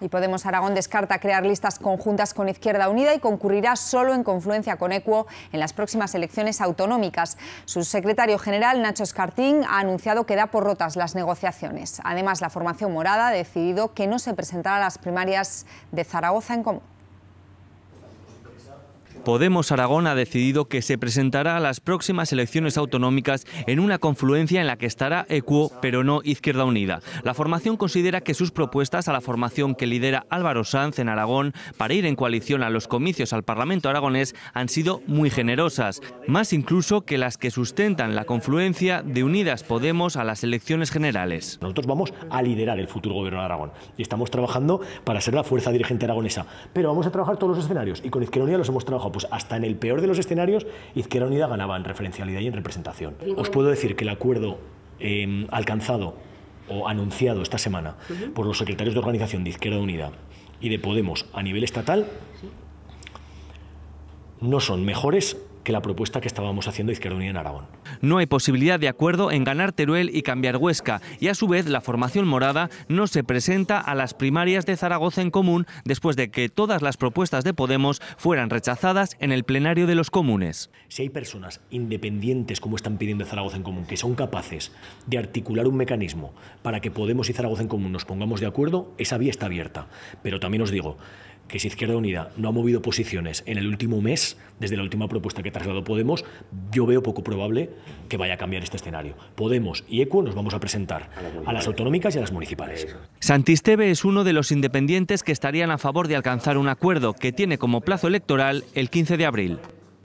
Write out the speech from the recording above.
Y Podemos Aragón descarta crear listas conjuntas con Izquierda Unida y concurrirá solo en confluencia con ECUO en las próximas elecciones autonómicas. Su secretario general, Nacho Escartín, ha anunciado que da por rotas las negociaciones. Además, la formación morada ha decidido que no se presentará a las primarias de Zaragoza en común. Podemos Aragón ha decidido que se presentará a las próximas elecciones autonómicas en una confluencia en la que estará ECUO, pero no Izquierda Unida. La formación considera que sus propuestas a la formación que lidera Álvaro Sanz en Aragón para ir en coalición a los comicios al Parlamento aragonés han sido muy generosas, más incluso que las que sustentan la confluencia de Unidas Podemos a las elecciones generales. Nosotros vamos a liderar el futuro gobierno de Aragón y estamos trabajando para ser la fuerza dirigente aragonesa, pero vamos a trabajar todos los escenarios y con Izquierda Unida los hemos trabajado pues hasta en el peor de los escenarios, Izquierda Unida ganaba en referencialidad y en representación. Os puedo decir que el acuerdo em, alcanzado o anunciado esta semana por los secretarios de organización de Izquierda Unida y de Podemos a nivel estatal no son mejores que la propuesta que estábamos haciendo Izquierda Unida en Aragón. No hay posibilidad de acuerdo en ganar Teruel y cambiar Huesca, y a su vez la formación morada no se presenta a las primarias de Zaragoza en común después de que todas las propuestas de Podemos fueran rechazadas en el plenario de los comunes. Si hay personas independientes, como están pidiendo Zaragoza en común, que son capaces de articular un mecanismo para que Podemos y Zaragoza en común nos pongamos de acuerdo, esa vía está abierta. Pero también os digo, que si Izquierda Unida no ha movido posiciones en el último mes, desde la última propuesta que trasladado Podemos, yo veo poco probable que vaya a cambiar este escenario. Podemos y ECO nos vamos a presentar a las autonómicas y a las municipales. Santisteve es uno de los independientes que estarían a favor de alcanzar un acuerdo que tiene como plazo electoral el 15 de abril.